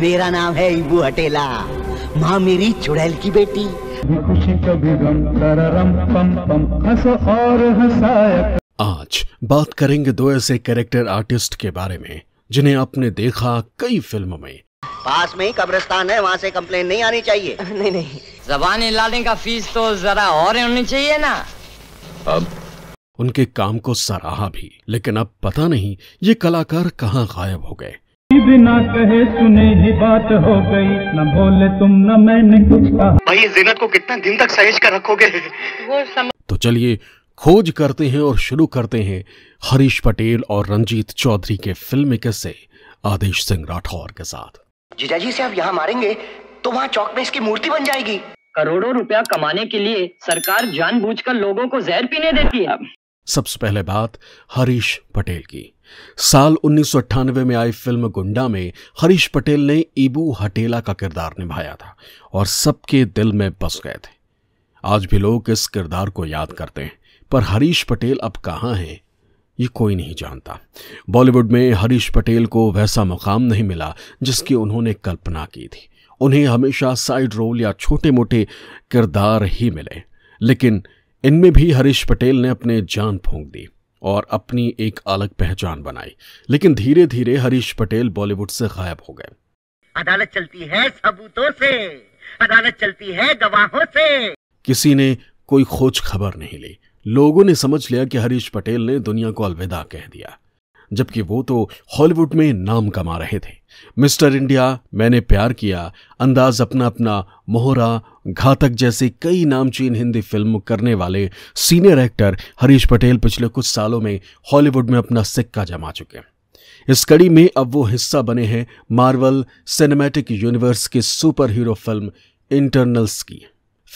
मेरा नाम है इबू हटेला माँ मेरी चुड़ैल की बेटी आज बात करेंगे दो ऐसे कैरेक्टर आर्टिस्ट के बारे में जिन्हें आपने देखा कई फिल्मों में पास में ही कब्रिस्तान है वहाँ से कम्प्लेन नहीं आनी चाहिए नहीं नहीं जबान लाने का फीस तो जरा और होनी चाहिए ना अब उनके काम को सराहा भी लेकिन अब पता नहीं ये कलाकार कहाँ गायब हो गए बिना कहे सुने ही बात हो गई न बोले तुम न मैंने कुछ कहा भाई जिनत को कितना दिन तक सहेज कर रखोगे तो चलिए खोज करते हैं और शुरू करते हैं हरीश पटेल और रंजीत चौधरी के फिल्म किस्से आदेश सिंह राठौर के साथ जीजाजी से आप यहाँ मारेंगे तो वहाँ चौक में इसकी मूर्ति बन जाएगी करोड़ों रुपया कमाने के लिए सरकार जानबूझकर लोगों को जहर पीने देती है सबसे पहले बात हरीश पटेल की साल उन्नीस में आई फिल्म गुंडा में हरीश पटेल ने ईबू हटेला का किरदार निभाया था और सबके दिल में बस गए थे आज भी लोग इस किरदार को याद करते हैं पर हरीश पटेल अब कहाँ हैं ये कोई नहीं जानता बॉलीवुड में हरीश पटेल को वैसा मुकाम नहीं मिला जिसकी उन्होंने कल्पना की थी उन्हें हमेशा साइड रोल या छोटे मोटे किरदार ही मिले लेकिन इनमें भी हरीश पटेल ने अपने जान फूंक दी और अपनी एक अलग पहचान बनाई लेकिन धीरे धीरे हरीश पटेल बॉलीवुड से गायब हो गए अदालत चलती है सबूतों से अदालत चलती है गवाहों से किसी ने कोई खोज खबर नहीं ली लोगों ने समझ लिया कि हरीश पटेल ने दुनिया को अलविदा कह दिया जबकि वो तो हॉलीवुड में नाम कमा रहे थे मिस्टर इंडिया मैंने प्यार किया अंदाज अपना अपना मोहरा घातक जैसे कई नामचीन हिंदी फिल्म करने वाले सीनियर एक्टर हरीश पटेल पिछले कुछ सालों में हॉलीवुड में अपना सिक्का जमा चुके हैं इस कड़ी में अब वो हिस्सा बने हैं मार्वल सिनेमैटिक यूनिवर्स के सुपर हीरो फिल्म इंटरनल्स की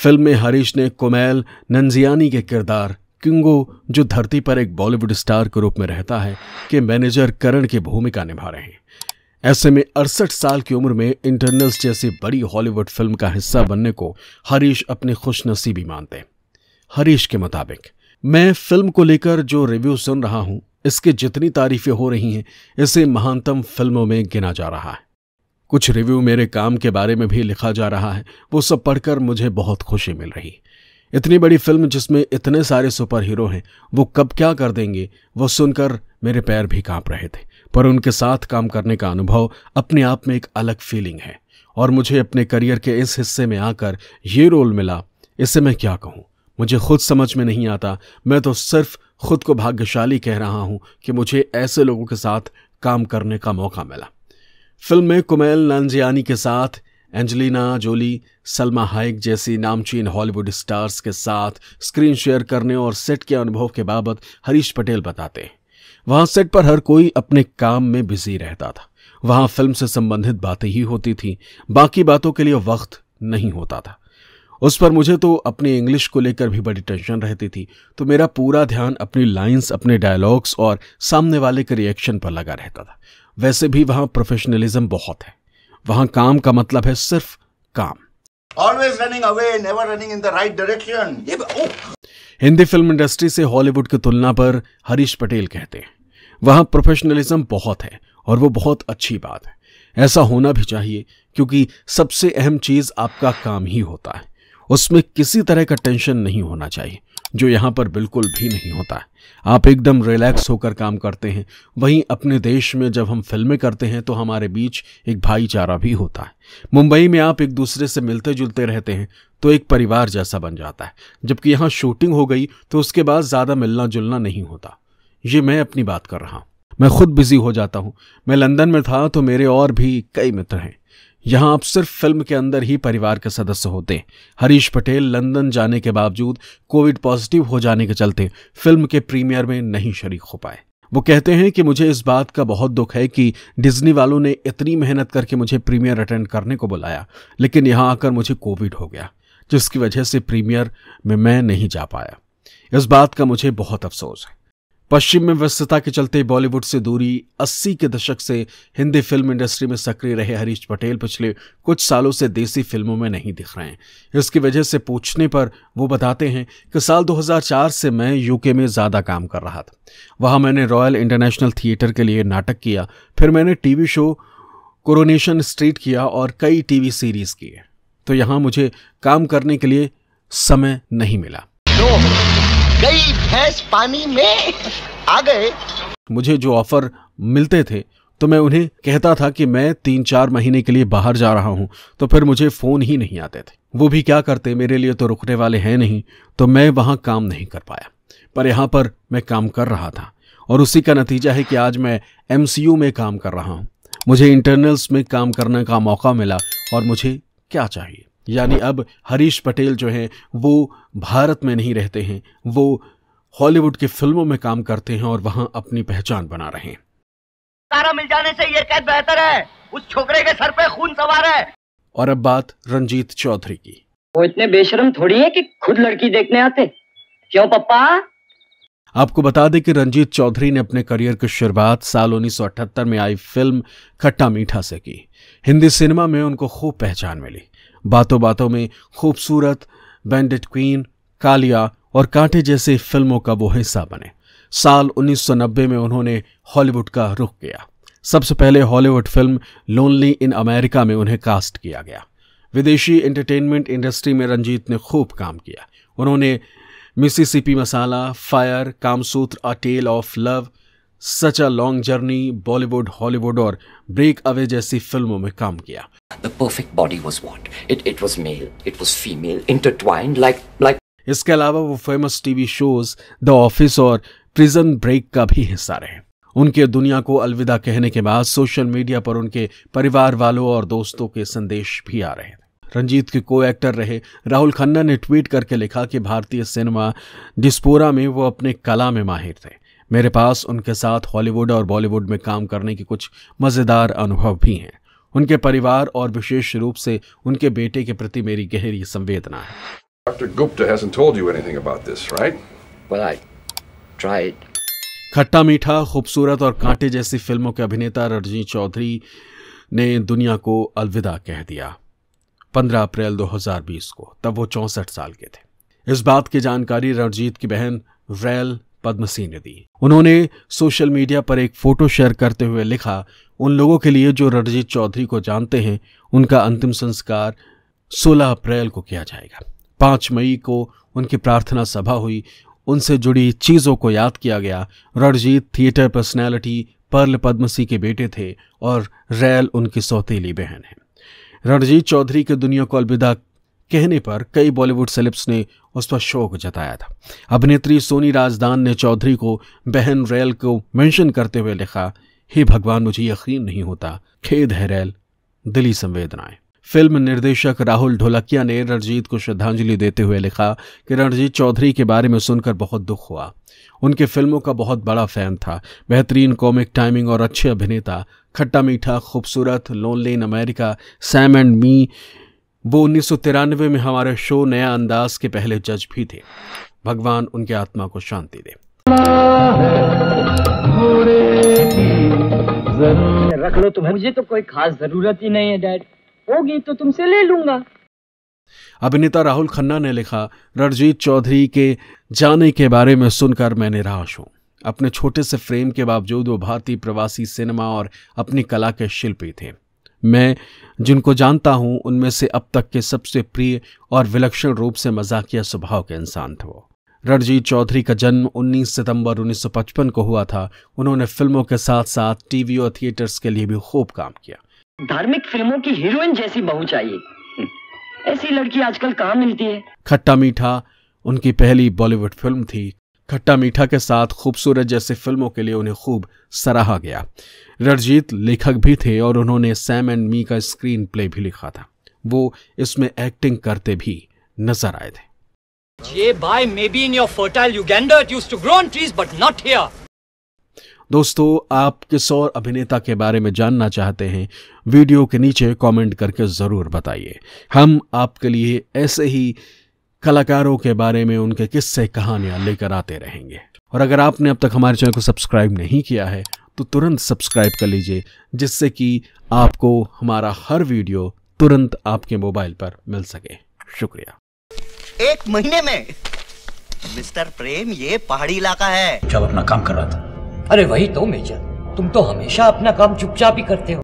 फिल्म में हरीश ने कोमैल नंजियानी के किरदार किंगो जो धरती पर एक बॉलीवुड स्टार के रूप में रहता है के मैनेजर करण की भूमिका निभा रहे हैं ऐसे में अड़सठ साल की उम्र में इंटरनल्स जैसी बड़ी हॉलीवुड फिल्म का हिस्सा बनने को हरीश अपनी खुशनसीबी मानते हैं हरीश के मुताबिक मैं फिल्म को लेकर जो रिव्यू सुन रहा हूं इसके जितनी तारीफें हो रही हैं इसे महानतम फिल्मों में गिना जा रहा है कुछ रिव्यू मेरे काम के बारे में भी लिखा जा रहा है वो सब पढ़कर मुझे बहुत खुशी मिल रही इतनी बड़ी फिल्म जिसमें इतने सारे सुपर हीरो हैं वो कब क्या कर देंगे वो सुनकर मेरे पैर भी कांप रहे थे पर उनके साथ काम करने का अनुभव अपने आप में एक अलग फीलिंग है और मुझे अपने करियर के इस हिस्से में आकर ये रोल मिला इससे मैं क्या कहूँ मुझे खुद समझ में नहीं आता मैं तो सिर्फ खुद को भाग्यशाली कह रहा हूँ कि मुझे ऐसे लोगों के साथ काम करने का मौका मिला फिल्म में कुमेल नंजियानी के साथ एंजलिना जोली सलमा हाइक जैसी नामचीन हॉलीवुड स्टार्स के साथ स्क्रीन शेयर करने और सेट के अनुभव के बाबत हरीश पटेल बताते हैं वहां सेट पर हर कोई अपने काम में बिजी रहता था वहां फिल्म से संबंधित बातें ही होती थी बाकी बातों के लिए वक्त नहीं होता था उस पर मुझे तो अपनी इंग्लिश को लेकर भी बड़ी टेंशन रहती थी तो मेरा पूरा ध्यान अपनी लाइंस अपने डायलॉग्स और सामने वाले के रिएक्शन पर लगा रहता था वैसे भी वहाँ प्रोफेशनलिज्म बहुत है वहाँ काम का मतलब है सिर्फ काम always running away never running in the right direction ये हिंदी फिल्म इंडस्ट्री से हॉलीवुड की तुलना पर हरीश पटेल कहते हैं वहां प्रोफेशनलिज्म बहुत है और वो बहुत अच्छी बात है ऐसा होना भी चाहिए क्योंकि सबसे अहम चीज़ आपका काम ही होता है उसमें किसी तरह का टेंशन नहीं होना चाहिए जो यहाँ पर बिल्कुल भी नहीं होता है आप एकदम रिलैक्स होकर काम करते हैं वहीं अपने देश में जब हम फिल्में करते हैं तो हमारे बीच एक भाईचारा भी होता है मुंबई में आप एक दूसरे से मिलते जुलते रहते हैं तो एक परिवार जैसा बन जाता है जबकि यहाँ शूटिंग हो गई तो उसके बाद ज़्यादा मिलना जुलना नहीं होता ये मैं अपनी बात कर रहा हूँ मैं खुद बिजी हो जाता हूँ मैं लंदन में था तो मेरे और भी कई मित्र हैं यहाँ आप सिर्फ फिल्म के अंदर ही परिवार के सदस्य होते हरीश पटेल लंदन जाने के बावजूद कोविड पॉजिटिव हो जाने के चलते फिल्म के प्रीमियर में नहीं शरीक हो पाए वो कहते हैं कि मुझे इस बात का बहुत दुख है कि डिज्नी वालों ने इतनी मेहनत करके मुझे प्रीमियर अटेंड करने को बुलाया लेकिन यहाँ आकर मुझे कोविड हो गया जिसकी वजह से प्रीमियर में मैं नहीं जा पाया इस बात का मुझे बहुत अफसोस है पश्चिम में व्यस्तता के चलते बॉलीवुड से दूरी 80 के दशक से हिंदी फिल्म इंडस्ट्री में सक्रिय रहे हरीश पटेल पिछले कुछ सालों से देसी फिल्मों में नहीं दिख रहे हैं इसकी वजह से पूछने पर वो बताते हैं कि साल 2004 से मैं यूके में ज़्यादा काम कर रहा था वहाँ मैंने रॉयल इंटरनेशनल थिएटर के लिए नाटक किया फिर मैंने टीवी शो कोरोनेशन स्ट्रीट किया और कई टीवी सीरीज़ किए तो यहाँ मुझे काम करने के लिए समय नहीं मिला no. गई भैंस पानी में आ गए मुझे जो ऑफर मिलते थे तो मैं उन्हें कहता था कि मैं तीन चार महीने के लिए बाहर जा रहा हूँ तो फिर मुझे फ़ोन ही नहीं आते थे वो भी क्या करते मेरे लिए तो रुकने वाले हैं नहीं तो मैं वहाँ काम नहीं कर पाया पर यहाँ पर मैं काम कर रहा था और उसी का नतीजा है कि आज मैं एम में काम कर रहा हूँ मुझे इंटरनल्स में काम करने का मौका मिला और मुझे क्या चाहिए यानी अब हरीश पटेल जो हैं वो भारत में नहीं रहते हैं वो हॉलीवुड की फिल्मों में काम करते हैं और वहां अपनी पहचान बना रहे हैं सारा मिल जाने से ये कैद बेहतर है उस छोकरे के सर पे खून सवार है और अब बात रंजीत चौधरी की वो इतने बेशरम थोड़ी है कि खुद लड़की देखने आते क्यों पप्पा आपको बता दें कि रंजीत चौधरी ने अपने करियर की शुरुआत साल उन्नीस में आई फिल्म खट्टा मीठा से की हिंदी सिनेमा में उनको खूब पहचान मिली बातों बातों में खूबसूरत बैंडेड क्वीन कालिया और कांटे जैसी फिल्मों का वो हिस्सा बने साल 1990 में उन्होंने हॉलीवुड का रुख किया सबसे पहले Hollywood film Lonely in America में उन्हें कास्ट किया गया विदेशी एंटरटेनमेंट इंडस्ट्री में रंजीत ने खूब काम किया उन्होंने Mississippi Masala Fire Kamasutra A Tale of Love Such a Long Journey Bollywood Hollywood और ब्रेक अवे जैसी फिल्मों में काम किया the perfect body was what it it was male it was female intertwined like like इसके अलावा वो famous TV shows The Office और प्रिजन ब्रेक का भी हिस्सा रहे उनके दुनिया को अलविदा कहने के बाद सोशल मीडिया पर उनके परिवार वालों और दोस्तों के संदेश भी आ रहे थे रंजीत के को एक्टर रहे राहुल खन्ना ने ट्वीट करके लिखा कि भारतीय सिनेमा डिस्पोरा में वो अपने कला में माहिर थे मेरे पास उनके साथ हॉलीवुड और बॉलीवुड में काम करने के कुछ मज़ेदार अनुभव भी हैं उनके परिवार और विशेष रूप से उनके बेटे के प्रति मेरी गहरी संवेदना है खट्टा मीठा खूबसूरत और कांटे जैसी फिल्मों के अभिनेता रणजीत चौधरी ने दुनिया को अलविदा कह दिया 15 अप्रैल 2020 को तब वो चौंसठ साल के थे इस बात की जानकारी रणजीत की बहन रैल पद्मसी ने दी उन्होंने सोशल मीडिया पर एक फोटो शेयर करते हुए लिखा उन लोगों के लिए जो रणजीत चौधरी को जानते हैं उनका अंतिम संस्कार 16 अप्रैल को किया जाएगा 5 मई को उनकी प्रार्थना सभा हुई उनसे जुड़ी चीज़ों को याद किया गया Ranjit theatre personality Pearl Padamsee के बेटे थे और रैल उनकी सौतीली बहन है रणजीत चौधरी के दुनिया को अलविदा कहने पर कई बॉलीवुड सेलिप्स ने उस पर शोक जताया था अभिनेत्री सोनी राजदान ने चौधरी को बहन रैल को मेंशन करते हुए लिखा हे भगवान मुझे यकीन नहीं होता खेद है रैल दिली संवेदनाएं फिल्म निर्देशक राहुल ढोलकिया ने रणजीत को श्रद्धांजलि देते हुए लिखा कि रणजीत चौधरी के बारे में सुनकर बहुत दुख हुआ उनके फिल्मों का बहुत बड़ा फैन था बेहतरीन कॉमिक टाइमिंग और अच्छे अभिनेता Khatta Meetha Khoobsurat Lonely in America Sam and Me वो उन्नीस में हमारे शो नया अंदाज के पहले जज भी थे भगवान उनके आत्मा को शांति दे रख लो तुम्हें मुझे तो कोई खास जरूरत ही नहीं है डैड होगी तो तुमसे ले लूंगा अभिनेता राहुल खन्ना ने लिखा रणजीत चौधरी के जाने के बारे में सुनकर मैं निराश हूँ अपने छोटे से फ्रेम के बावजूद वो भारतीय प्रवासी सिनेमा और अपनी कला के शिल्पी थे मैं जिनको जानता हूँ उनमें से अब तक के सबसे प्रिय और विलक्षण रूप से मजाकिया स्वभाव के इंसान थे वो रणजीत चौधरी का जन्म 19 सितंबर 1955 को हुआ था उन्होंने फिल्मों के साथ साथ टीवी और थिएटर्स के लिए भी खूब काम किया धार्मिक फिल्मों की हीरोइन जैसी बहू चाहिए ऐसी लड़की आजकल कहाँ मिलती है खट्टा मीठा उनकी पहली बॉलीवुड फिल्म थी खट्टा मीठा के साथ खूबसूरत जैसी फिल्मों के लिए उन्हें खूब सराहा गया रणजीत लेखक भी थे और उन्होंने सैम एंड मी का स्क्रीन प्ले भी लिखा था वो इसमें एक्टिंग करते भी नजर आए थे दोस्तों आप किस और अभिनेता के बारे में जानना चाहते हैं वीडियो के नीचे कमेंट करके ज़रूर बताइए हम आपके लिए ऐसे ही कलाकारों के बारे में उनके किस्से कहानियां लेकर आते रहेंगे और अगर आपने अब तक हमारे चैनल को सब्सक्राइब नहीं किया है तो तुरंत सब्सक्राइब कर लीजिए जिससे कि आपको हमारा हर वीडियो तुरंत आपके मोबाइल पर मिल सके शुक्रिया एक महीने में मिस्टर प्रेम ये पहाड़ी इलाका है जब अपना काम कर रहा था अरे वही तो मेजर तुम तो हमेशा अपना काम चुपचाप ही करते हो